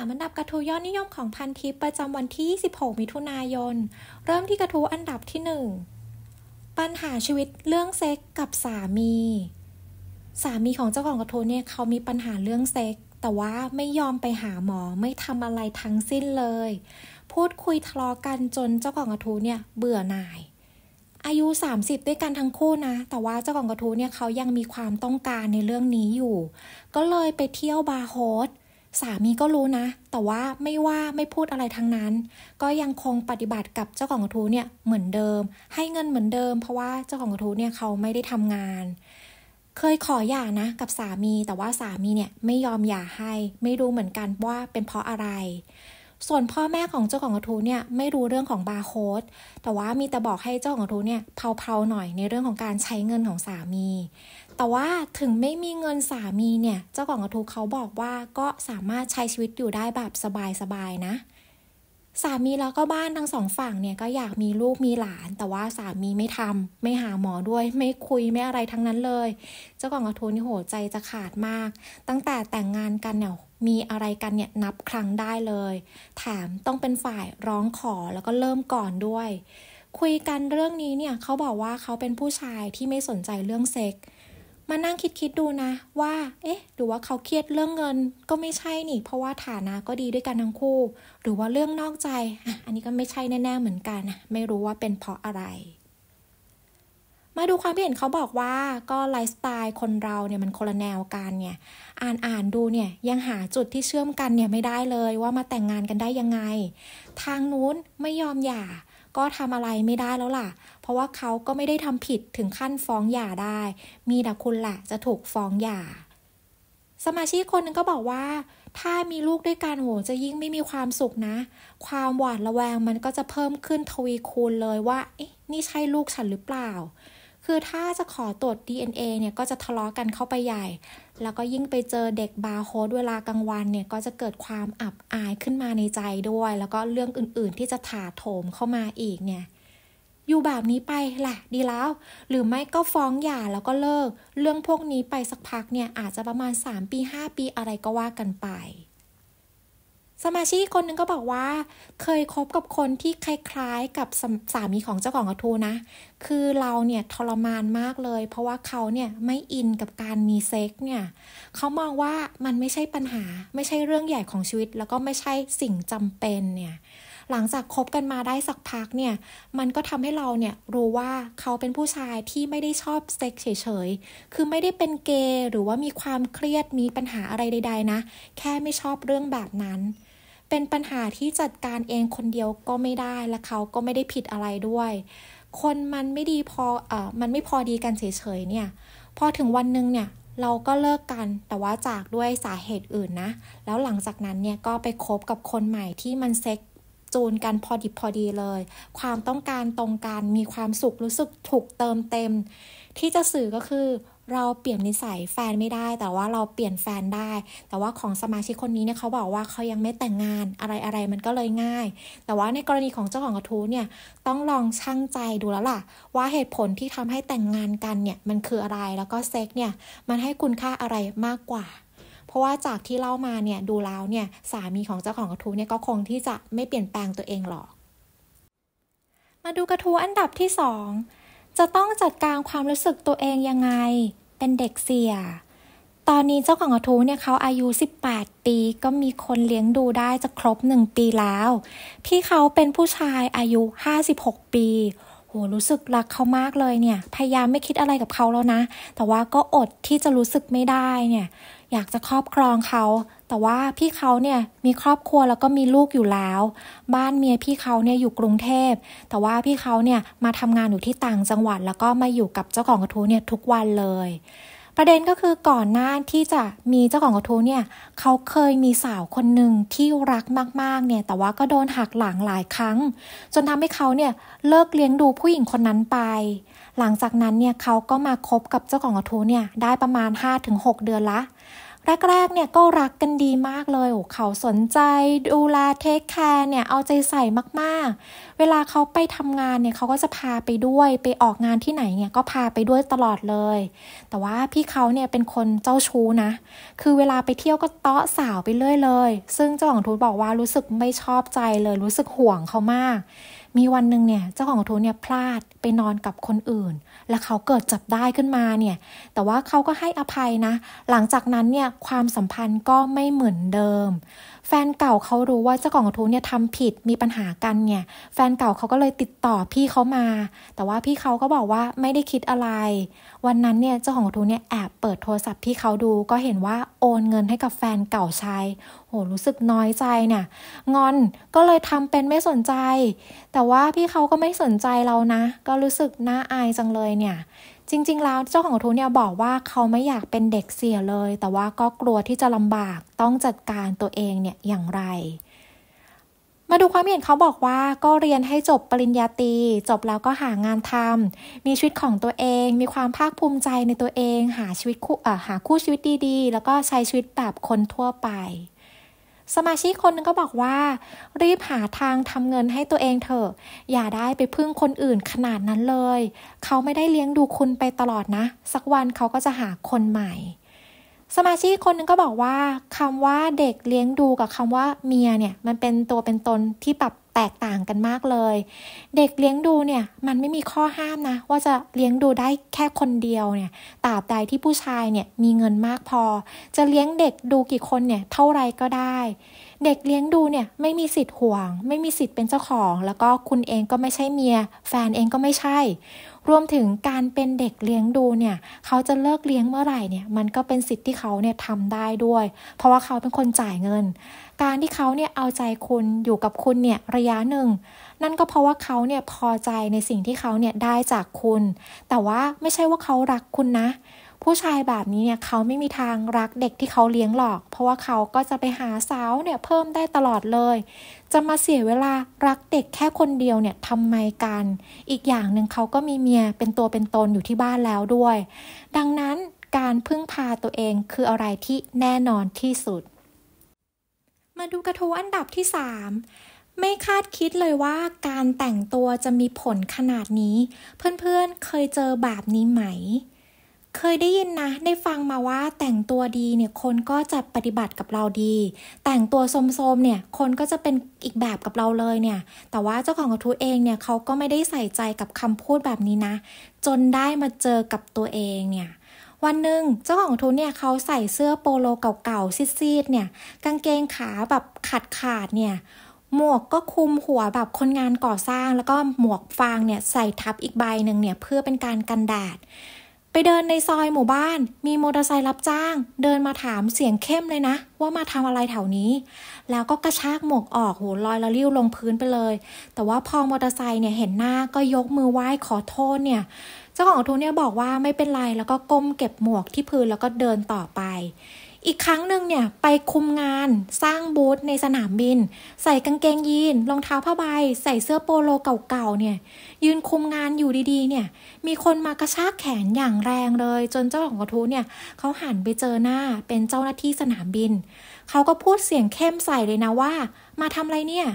3อันดับกระทู้ยอดนิยมของพันทิปประจำวันที่1 6มิถุนายน เริ่มที่กระทู้อันดับที่ 1 ปัญหาชีวิตเรื่องเซ็กกับสามี สามีของเจ้าของกระทู้เนี่ยเขามีปัญหาเรื่องเซ็ก แต่ว่าไม่ยอมไปหาหมอ ไม่ทำอะไรทั้งสิ้นเลย พูดคุยทะเลาะกันจนเจ้าของกระทู้เนี่ยเบื่อหน่าย อายุ 30 ด้วยกันทั้งคู่นะ แต่ว่าเจ้าของกระทู้เนี่ยเขายังมีความต้องการในเรื่องนี้อยู่ ก็เลยไปเที่ยวบาร์โฮสสามีก็รู้นะ แต่ว่าไม่ว่าไม่พูดอะไรทั้งนั้น ก็ยังคงปฏิบัติกับเจ้าของกระทู้เนี่ยเหมือนเดิม ให้เงินเหมือนเดิม เพราะว่าเจ้าของกระทู้เนี่ยเขาไม่ได้ทำงาน เคยขอหย่านะกับสามี แต่ว่าสามีเนี่ยไม่ยอมหย่าให้ ไม่รู้เหมือนกันว่าเป็นเพราะอะไร ส่วนพ่อแม่ของเจ้าของกระทู้เนี่ยไม่รู้เรื่องของบาร์โค้ด แต่ว่ามีแต่บอกให้เจ้าของกระทู้เนี่ยเผาๆหน่อยในเรื่องของการใช้เงินของสามีแต่ว่าถึงไม่มีเงินสามีเนี่ย เจ้าของกระทูเขาบอกว่าก็สามารถใช้ชีวิตอยู่ได้แบบสบายๆนะ สามีแล้วก็บ้านทั้งสองฝั่งเนี่ยก็อยากมีลูกมีหลาน แต่ว่าสามีไม่ทำ ไม่หาหมอด้วย ไม่คุยไม่อะไรทั้งนั้นเลย เจ้าของกระทูนี่โหใจจะขาดมาก ตั้งแต่แต่งงานกันเนี่ยมีอะไรกันเนี่ยนับครั้งได้เลยแถมต้องเป็นฝ่ายร้องขอแล้วก็เริ่มก่อนด้วย คุยกันเรื่องนี้เนี่ยเขาบอกว่าเขาเป็นผู้ชายที่ไม่สนใจเรื่องเซ็กส์มานั่งคิดคิดดูนะว่า เอ๊ะหรือว่าเขาเครียดเรื่องเงินก็ไม่ใช่นี่เพราะว่าฐานะก็ดีด้วยกันทั้งคู่ หรือว่าเรื่องนอกใจออันนี้ก็ไม่ใช่แน่ๆ เหมือนกันนะไม่รู้ว่าเป็นเพราะอะไร มาดูความเห็นเขาบอกว่าก็ไลฟ์สไตล์คนเราเนี่ยมันคนละแนวกันเนี่ยอ่านอ่านดูเนี่ยยังหาจุดที่เชื่อมกันเนี่ยไม่ได้เลยว่ามาแต่งงานกันได้ยังไง ทางนู้นไม่ยอมหย่า ก็ทำอะไรไม่ได้แล้วล่ะเพราะว่าเขาก็ไม่ได้ทำผิดถึงขั้นฟ้องหย่าได้ มีแต่คุณแหละจะถูกฟ้องหย่า สมาชิกคนนึงก็บอกว่า ถ้ามีลูกด้วยกันโหจะยิ่งไม่มีความสุขนะ ความหวาดระแวงมันก็จะเพิ่มขึ้นทวีคูณเลยว่าเอ๊ะนี่ใช่ลูกฉันหรือเปล่า คือถ้าจะขอตรวจ DNA เนี่ยก็จะทะเลาะกันเข้าไปใหญ่ แล้วก็ยิ่งไปเจอเด็กบาร์โฮสเวลากลางวันเนี่ยก็จะเกิดความอับอายขึ้นมาในใจด้วย แล้วก็เรื่องอื่น ๆ ที่จะถาโถมเข้ามาอีกเนี่ยอยู่แบบนี้ไปแหละ ดีแล้ว หรือไม่ก็ฟ้องหย่าแล้วก็เลิกเรื่องพวกนี้ไปสักพักเนี่ยอาจจะประมาณ 3 ปี 5 ปีอะไรก็ว่ากันไป สมาชิกคนนึงก็บอกว่าเคยคบกับคนที่คล้ายๆกับสสามีของเจ้าของกระทูนะ คือเราเนี่ยทรมานมากเลย เพราะว่าเขาเนี่ยไม่อินกับการมีเซ็กเนี่ยเขามองว่ามันไม่ใช่ปัญหา ไม่ใช่เรื่องใหญ่ของชีวิต แล้วก็ไม่ใช่สิ่งจำเป็นเนี่ยหลังจากคบกันมาได้สักพักเนี่ย มันก็ทำให้เราเนี่ยรู้ว่าเขาเป็นผู้ชายที่ไม่ได้ชอบเซ็กเฉยๆ คือไม่ได้เป็นเกย์หรือว่ามีความเครียดมีปัญหาอะไรใด ๆนะ แค่ไม่ชอบเรื่องแบบนั้น เป็นปัญหาที่จัดการเองคนเดียวก็ไม่ได้และเขาก็ไม่ได้ผิดอะไรด้วย คนมันไม่ดีพอเอ่อมันไม่พอดีกันเฉยๆเนี่ย พอถึงวันหนึ่งเนี่ยเราก็เลิกกันแต่ว่าจากด้วยสาเหตุอื่นนะ แล้วหลังจากนั้นเนี่ยก็ไปคบกับคนใหม่ที่มันเซ็กจูนกันพอดิบพอดีเลย ความต้องการตรงกันมีความสุขรู้สึกถูกเติมเต็ม ที่จะสื่อก็คือเราเปลี่ยนนิสัยแฟนไม่ได้ แต่ว่าเราเปลี่ยนแฟนได้ แต่ว่าของสมาชิกคนนี้เนี่ยเขาบอกว่าเขายังไม่แต่งงานอะไรอะไรมันก็เลยง่าย แต่ว่าในกรณีของเจ้าของกระทู้เนี่ยต้องลองชั่งใจดูแล้ว ล่ะว่าเหตุผลที่ทำให้แต่งงานกันเนี่ยมันคืออะไร แล้วก็เซ็กเนี่ยมันให้คุณค่าอะไรมากกว่าราะว่าจากที่เล่ามาเนี่ยดูแล้วเนี่ยสามีของเจ้าของกระทู้เนี่ยก็คงที่จะไม่เปลี่ยนแปลงตัวเองหรอก มาดูกระทู้อันดับที่ 2 จะต้องจัดการความรู้สึกตัวเองยังไงเป็นเด็กเสีย ตอนนี้เจ้าของกระทู้เนี่ยเขาอายุ 18 ปีก็มีคนเลี้ยงดูได้จะครบ 1 ปีแล้วพี่เขาเป็นผู้ชายอายุ 56 ปีโหรู้สึกรักเขามากเลยเนี่ยพยายามไม่คิดอะไรกับเขาแล้วนะ แต่ว่าก็อดที่จะรู้สึกไม่ได้เนี่ยอยากจะครอบครองเขา แต่ว่าพี่เขาเนี่ยมีครอบครัวแล้วก็มีลูกอยู่แล้ว บ้านเมียพี่เขาเนี่ยอยู่กรุงเทพ แต่ว่าพี่เขาเนี่ยมาทำงานอยู่ที่ต่างจังหวัด แล้วก็มาอยู่กับเจ้าของกระทู้เนี่ยทุกวันเลยประเด็นก็คือก่อนหน้าที่จะมีเจ้าของกระทู้เนี่ย เขาเคยมีสาวคนหนึ่งที่รักมากๆ เนี่ย แต่ว่าก็โดนหักหลังหลายครั้ง จนทำให้เขาเนี่ยเลิกเลี้ยงดูผู้หญิงคนนั้นไป หลังจากนั้นเนี่ยเขาก็มาคบกับเจ้าของกระทู้เนี่ย ได้ประมาณ 5-6 เดือนละแรกๆ เนี่ยก็รักกันดีมากเลยโอ้เขาสนใจดูแลเทคแคร์เนี่ย เอาใจใส่มากๆ เวลาเขาไปทำงานเนี่ยเขาก็จะพาไปด้วยไปออกงานที่ไหนเนี่ยก็พาไปด้วยตลอดเลย แต่ว่าพี่เขาเนี่ยเป็นคนเจ้าชู้นะ คือเวลาไปเที่ยวก็เตาะสาวไปเรื่อยเลย ซึ่งเจ้าของทูตบอกว่ารู้สึกไม่ชอบใจเลย รู้สึกห่วงเขามากมีวันหนึ่งเนี่ยเจ้าของกระทู้เนี่ยพลาดไปนอนกับคนอื่น แล้วเขาเกิดจับได้ขึ้นมาเนี่ยแต่ว่าเขาก็ให้อภัยนะหลังจากนั้นเนี่ยความสัมพันธ์ก็ไม่เหมือนเดิม แฟนเก่าเขารู้ว่าเจ้าของกระทู้เนี่ยทำผิดมีปัญหากันเนี่ยแฟนเก่าเขาก็เลยติดต่อพี่เขามา แต่ว่าพี่เขาก็บอกว่าไม่ได้คิดอะไร วันนั้นเนี่ยเจ้าของกระทู้เนี่ยแอบเปิดโทรศัพท์พี่เขาดูก็เห็นว่าโอนเงินให้กับแฟนเก่าใช้โรู้สึกน้อยใจเนี่ย งอนก็เลยทำเป็นไม่สนใจ แต่ว่าพี่เขาก็ไม่สนใจเรานะ ก็รู้สึกน่าอายจังเลยเนี่ย จริง ๆ แล้วเจ้าของทูนเนี่ยบอกว่าเขาไม่อยากเป็นเด็กเสียเลย แต่ว่าก็กลัวที่จะลำบาก ต้องจัดการตัวเองเนี่ย อย่างไร มาดูความเห็นเขาบอกว่าก็เรียนให้จบปริญญาตรีจบแล้วก็หางานทำ มีชีวิตของตัวเอง มีความภาคภูมิใจในตัวเอง หาชีวิตคู่หาคู่ชีวิตดีๆ แล้วก็ใช้ชีวิตแบบคนทั่วไปสมาชิกคนนึงก็บอกว่ารีบหาทางทำเงินให้ตัวเองเถอะ อย่าได้ไปพึ่งคนอื่นขนาดนั้นเลย เขาไม่ได้เลี้ยงดูคุณไปตลอดนะ สักวันเขาก็จะหาคนใหม่ สมาชิกคนนึงก็บอกว่าคำว่าเด็กเลี้ยงดูกับคำว่าเมียเนี่ยมันเป็นตัวเป็นตนที่ปรับแตกต่างกันมากเลย เด็กเลี้ยงดูเนี่ยมันไม่มีข้อห้ามนะ ว่าจะเลี้ยงดูได้แค่คนเดียวเนี่ยตราบใดที่ผู้ชายเนี่ยมีเงินมากพอ จะเลี้ยงเด็กดูกี่คนเนี่ยเท่าไรก็ได้ เด็กเลี้ยงดูเนี่ยไม่มีสิทธิ์ห่วง ไม่มีสิทธิ์เป็นเจ้าของ แล้วก็คุณเองก็ไม่ใช่เมีย แฟนเองก็ไม่ใช่รวมถึงการเป็นเด็กเลี้ยงดูเนี่ย เขาจะเลิกเลี้ยงเมื่อไหร่เนี่ยมันก็เป็นสิทธิ์ที่เขาเนี่ยทำได้ด้วย เพราะว่าเขาเป็นคนจ่ายเงิน การที่เขาเนี่ยเอาใจคุณอยู่กับคุณเนี่ยระยะหนึ่ง นั่นก็เพราะว่าเขาเนี่ยพอใจในสิ่งที่เขาเนี่ยได้จากคุณ แต่ว่าไม่ใช่ว่าเขารักคุณนะผู้ชายแบบนี้เนี่ยเขาไม่มีทางรักเด็กที่เขาเลี้ยงหรอก เพราะว่าเขาก็จะไปหาสาวเนี่ยเพิ่มได้ตลอดเลย จะมาเสียเวลารักเด็กแค่คนเดียวเนี่ยทำไมกัน อีกอย่างหนึ่งเขาก็มีเมียเป็นตัวเป็นตนอยู่ที่บ้านแล้วด้วย ดังนั้นการพึ่งพาตัวเองคืออะไรที่แน่นอนที่สุด มาดูกระทู้อันดับที่ 3 ไม่คาดคิดเลยว่าการแต่งตัวจะมีผลขนาดนี้ เพื่อนๆเเคยเจอแบบนี้ไหมคยได้ยินนะ ได้ฟังมาว่าแต่งตัวดีเนี่ยคนก็จะปฏิบัติกับเราดี แต่งตัวโสมๆเนี่ยคนก็จะเป็นอีกแบบกับเราเลยเนี่ยแต่ว่าเจ้าของกระทู้เองเนี่ยเขาก็ไม่ได้ใส่ใจกับคำพูดแบบนี้นะ จนได้มาเจอกับตัวเองเนี่ยวันหนึ่งเจ้าของทุนเนี่ยเขาใส่เสื้อโปโลเก่าๆซีดๆเนี่ย กางเกงขาแบบขาดขาดเนี่ยหมวกก็คุมหัวแบบคนงานก่อสร้างแล้วก็หมวกฟางเนี่ยใส่ทับอีกใบหนึ่งเนี่ยเพื่อเป็นการกันแดดไปเดินในซอยหมู่บ้าน มีมอเตอร์ไซค์รับจ้าง เดินมาถามเสียงเข้มเลยนะว่ามาทำอะไรแถวนี้ แล้วก็กระชากหมวกออก โหลอยละลิ้วลงพื้นไปเลย แต่ว่าพอมอเตอร์ไซค์เนี่ย เห็นหน้าก็ยกมือไหว้ขอโทษเนี่ย เจ้าของทุนเนี่ยบอกว่าไม่เป็นไร แล้วก็ก้มเก็บหมวกที่พื้นแล้วก็เดินต่อไปอีกครั้งหนึ่งเนี่ยไปคุมงานสร้างบูธในสนามบิน ใส่กางเกงยีนรองเท้าผ้าใบ ใส่เสื้อโปโลเก่าๆเนี่ย ยืนคุมงานอยู่ดี ๆ เนี่ย มีคนมากระชากแขนอย่างแรงเลย จนเจ้าของกระทู้เนี่ยเขาหันไปเจอหน้าเป็นเจ้าหน้าที่สนามบิน เขาก็พูดเสียงเข้มใส่เลยนะว่า มาทำอะไรเนี่ย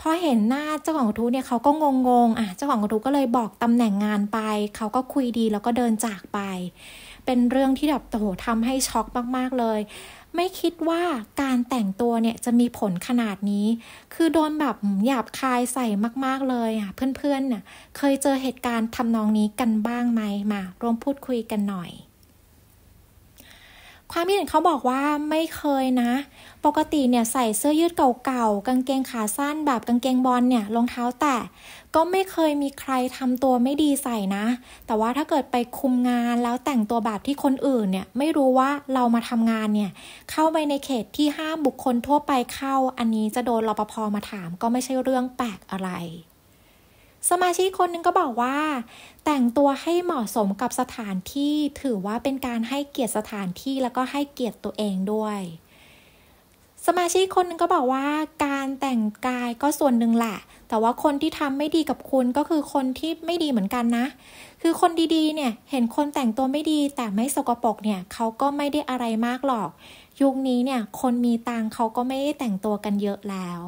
พอเห็นหน้าเจ้าของกระทู้เนี่ยเขาก็งงๆอ่ะ เจ้าของกระทู้ก็เลยบอกตำแหน่งงานไปเขาก็คุยดีแล้วก็เดินจากไปเป็นเรื่องที่แบบโอ้โหทำให้ช็อกมาก ๆ เลย ไม่คิดว่าการแต่งตัวเนี่ยจะมีผลขนาดนี้ คือโดนแบบหยาบคายใส่มาก ๆ เลยอ่ะเพื่อนๆเนี่ยเคยเจอเหตุการณ์ทำนองนี้กันบ้างไหมมาร่วมพูดคุยกันหน่อยความคิดเห็นเขาบอกว่าไม่เคยนะ ปกติเนี่ยใส่เสื้อยืดเก่าๆกางเกงขาสั้นแบบกางเกงบอลเนี่ยรองเท้าแตะก็ไม่เคยมีใครทำตัวไม่ดีใส่นะ แต่ว่าถ้าเกิดไปคุมงานแล้วแต่งตัวแบบที่คนอื่นเนี่ยไม่รู้ว่าเรามาทำงานเนี่ยเข้าไปในเขตที่ห้ามบุคคลทั่วไปเข้า อันนี้จะโดนรปภมาถามก็ไม่ใช่เรื่องแปลกอะไรสมาชิกคนนึงก็บอกว่า แต่งตัวให้เหมาะสมกับสถานที่ถือว่าเป็นการให้เกียรติสถานที่แล้วก็ให้เกียรติตัวเองด้วย สมาชิกคนนึงก็บอกว่า การแต่งกายก็ส่วนหนึ่งแหละ แต่ว่าคนที่ทำไม่ดีกับคุณก็คือคนที่ไม่ดีเหมือนกันนะ คือคนดีๆ เนี่ย เห็นคนแต่งตัวไม่ดีแต่ไม่สกปรกเนี่ยเขาก็ไม่ได้อะไรมากหรอก ยุคนี้เนี่ย คนมีตังเขาก็ไม่ได้แต่งตัวกันเยอะแล้ว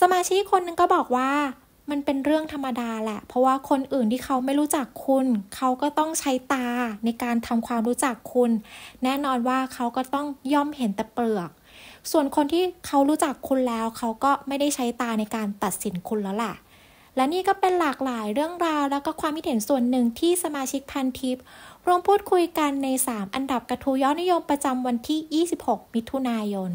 สมาชิกคนนึงก็บอกว่ามันเป็นเรื่องธรรมดาแหละ เพราะว่าคนอื่นที่เขาไม่รู้จักคุณ เขาก็ต้องใช้ตาในการทำความรู้จักคุณ แน่นอนว่าเขาก็ต้องย่อมเห็นแต่เปลือก ส่วนคนที่เขารู้จักคุณแล้ว เขาก็ไม่ได้ใช้ตาในการตัดสินคุณแล้วแหละและนี่ก็เป็นหลากหลายเรื่องราวแล้วก็ความคิดเห็นส่วนหนึ่งที่สมาชิกพันทิปร่วมพูดคุยกันใน 3 อันดับกระทู้ยอดนิยมประจำวันที่ 26 มิถุนายน